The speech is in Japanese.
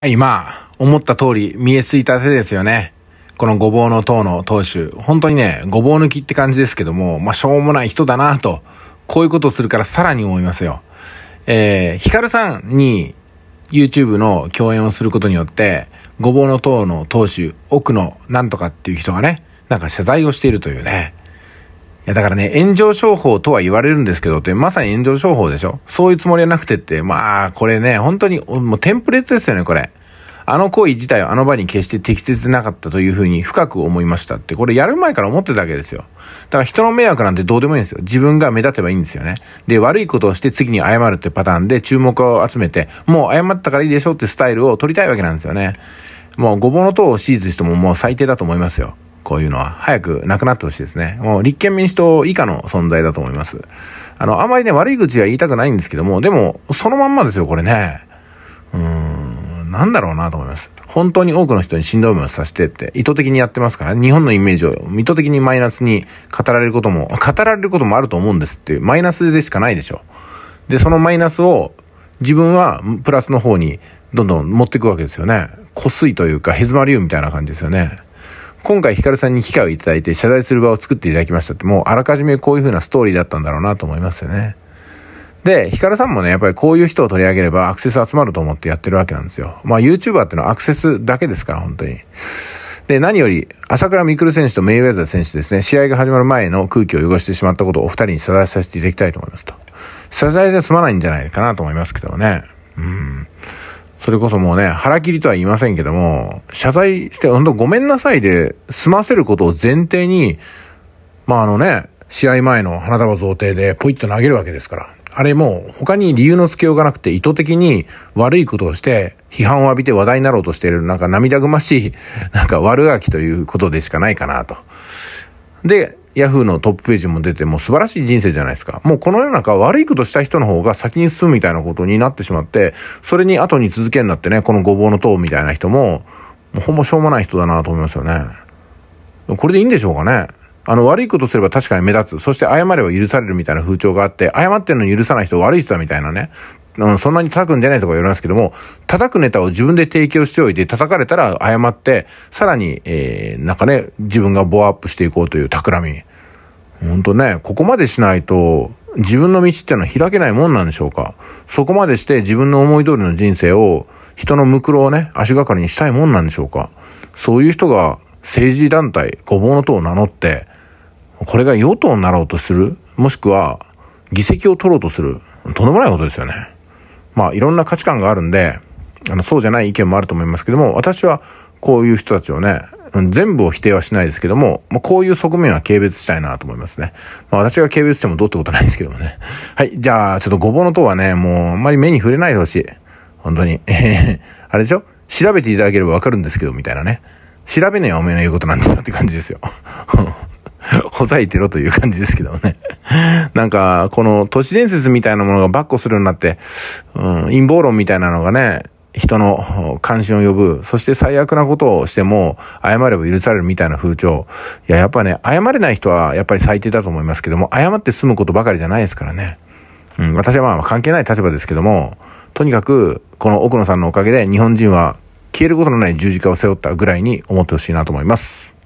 はい、まあ、思った通り、見えついた手ですよね。このごぼうの塔の当主。本当にね、ごぼう抜きって感じですけども、まあ、しょうもない人だなと、こういうことをするからさらに思いますよ。えー、ヒカルさんに YouTube の共演をすることによって、ごぼうの塔の当主、奥野なんとかっていう人がね、なんか謝罪をしているというね。や、だからね、炎上商法とは言われるんですけどって、まさに炎上商法でしょそういうつもりはなくてって、まあ、これね、本当に、もうテンプレートですよね、これ。あの行為自体はあの場に決して適切でなかったというふうに深く思いましたって、これやる前から思ってたわけですよ。だから人の迷惑なんてどうでもいいんですよ。自分が目立てばいいんですよね。で、悪いことをして次に謝るってパターンで注目を集めて、もう謝ったからいいでしょってスタイルを取りたいわけなんですよね。もうごぼうの塔をシーし人ももう最低だと思いますよ。こういうのは早くなくなってほしいですね。もう立憲民主党以下の存在だと思います。あの、あまりね、悪い口は言いたくないんですけども、でも、そのまんまですよ、これね。うーん、なんだろうなと思います。本当に多くの人にしんどいをさせてって、意図的にやってますから、日本のイメージを意図的にマイナスに語られることも、語られることもあると思うんですっていう、マイナスでしかないでしょ。で、そのマイナスを自分はプラスの方にどんどん持っていくわけですよね。こすいというか、へずまりゅうみたいな感じですよね。今回ヒカルさんに機会をいただいて謝罪する場を作っていただきましたって、もうあらかじめこういう風なストーリーだったんだろうなと思いますよね。で、ヒカルさんもね、やっぱりこういう人を取り上げればアクセス集まると思ってやってるわけなんですよ。まあ YouTuber ってのはアクセスだけですから、本当に。で、何より、朝倉未来選手とメイウェザー選手ですね、試合が始まる前の空気を汚してしまったことをお二人に謝罪させていただきたいと思いますと。謝罪じゃ済まないんじゃないかなと思いますけどもね。うん。それこそもうね、腹切りとは言いませんけども、謝罪して、ほんとごめんなさいで済ませることを前提に、まああのね、試合前の花束贈呈でポイッと投げるわけですから。あれも他に理由の付けようがなくて意図的に悪いことをして批判を浴びて話題になろうとしているなんか涙ぐましいなんか悪ガキということでしかないかなと。で、ヤフーのトップページも出て、も素晴らしい人生じゃないですか。もうこの世の中悪いことした人の方が先に進むみたいなことになってしまって、それに後に続けんなってね、このごぼうの塔みたいな人も、もうほんましょうもない人だなと思いますよね。これでいいんでしょうかねあの、悪いことすれば確かに目立つ。そして謝れば許されるみたいな風潮があって、謝ってるのに許さない人悪い人だみたいなね。うん、そんなに叩くんじゃないとか言われますけども、叩くネタを自分で提供しておいて、叩かれたら謝って、さらに、えー、なんかね、自分がボアアップしていこうという企み。ほんとね、ここまでしないと、自分の道っていうのは開けないもんなんでしょうか。そこまでして自分の思い通りの人生を、人のムクロをね、足がかりにしたいもんなんでしょうか。そういう人が政治団体、ごぼうの党を名乗って、これが与党になろうとするもしくは、議席を取ろうとする。とんでもないことですよね。まあいろんな価値観があるんで、あの、そうじゃない意見もあると思いますけども、私はこういう人たちをね、全部を否定はしないですけども、まあ、こういう側面は軽蔑したいなと思いますね。まあ、私が軽蔑してもどうってことないですけどもね。はい。じゃあ、ちょっとごぼうの塔はね、もうあんまり目に触れないでほしい。本当に。あれでしょ調べていただければわかるんですけど、みたいなね。調べねえおめえの言うことなんだよって感じですよ。ほざいてろという感じですけどもね。なんか、この都市伝説みたいなものがバッコするようになって、うん、陰謀論みたいなのがね、人の関心を呼ぶ。そして最悪なことをしても、謝れば許されるみたいな風潮。いや、やっぱね、謝れない人はやっぱり最低だと思いますけども、謝って済むことばかりじゃないですからね。うん、私はまあ関係ない立場ですけども、とにかく、この奥野さんのおかげで日本人は消えることのない十字架を背負ったぐらいに思ってほしいなと思います。